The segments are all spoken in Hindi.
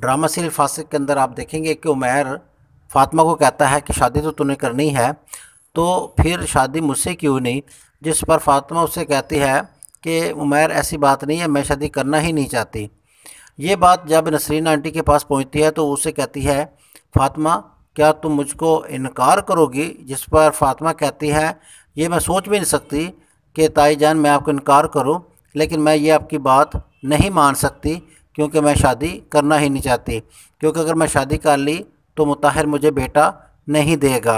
ड्रामा सीरियल फासिक के अंदर आप देखेंगे कि उमैर फातिमा को कहता है कि शादी तो तूने करनी है तो फिर शादी मुझसे क्यों नहीं जिस पर फातिमा उससे कहती है कि उमैर ऐसी बात नहीं है मैं शादी करना ही नहीं चाहती ये बात जब नसरीन आंटी के पास पहुंचती है तो उसे कहती है फातिमा क्या तुम मुझको इनकार करोगी जिस पर फातिमा कहती है ये मैं सोच भी नहीं सकती कि ताई जान मैं आपको इनकार करूं लेकिन मैं ये आपकी बात नहीं मान सकती क्योंकि मैं शादी करना ही नहीं चाहती क्योंकि अगर मैं शादी कर ली तो मुताहिर मुझे बेटा नहीं देगा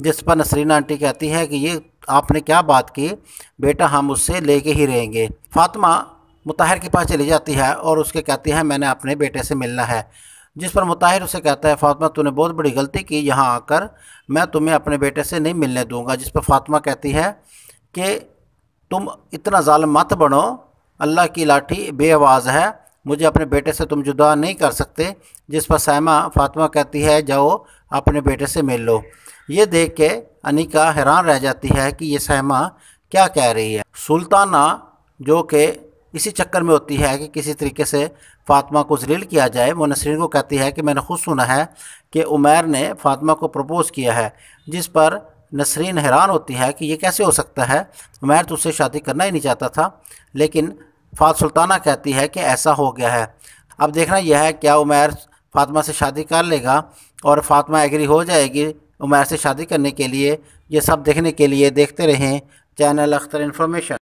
जिस पर नसरीन आंटी कहती है कि ये आपने क्या बात की बेटा हम उससे लेके ही रहेंगे फातिमा मुताहिर के पास चली जाती है और उसके कहती है मैंने अपने बेटे से मिलना है जिस पर मुताहिर उसे कहता है फातिमा तूने बहुत बड़ी गलती की यहाँ आकर मैं तुम्हें अपने बेटे से नहीं मिलने दूँगा जिस पर फातिमा कहती है कि तुम इतना ालम मत बनो अल्लाह की लाठी बेआवाज़ है मुझे अपने बेटे से तुम जुदा नहीं कर सकते जिस पर सैमा फातिमा कहती है जाओ अपने बेटे से मिल लो ये देख के अनिका हैरान रह जाती है कि ये सैमा क्या कह रही है सुल्ताना जो कि इसी चक्कर में होती है कि किसी तरीके से फातिमा को जलील किया जाए वो नसरीन को कहती है कि मैंने खुद सुना है कि उमैर ने फातिमा को प्रपोज़ किया है जिस पर नसरीन हैरान होती है कि ये कैसे हो सकता है उमैर तो उससे शादी करना ही नहीं चाहता था लेकिन फात सुल्ताना कहती है कि ऐसा हो गया है अब देखना यह है क्या उमैर फातिमा से शादी कर लेगा और फातिमा एग्री हो जाएगी उमैर से शादी करने के लिए ये सब देखने के लिए देखते रहें चैनल अख्तर इन्फॉर्मेशन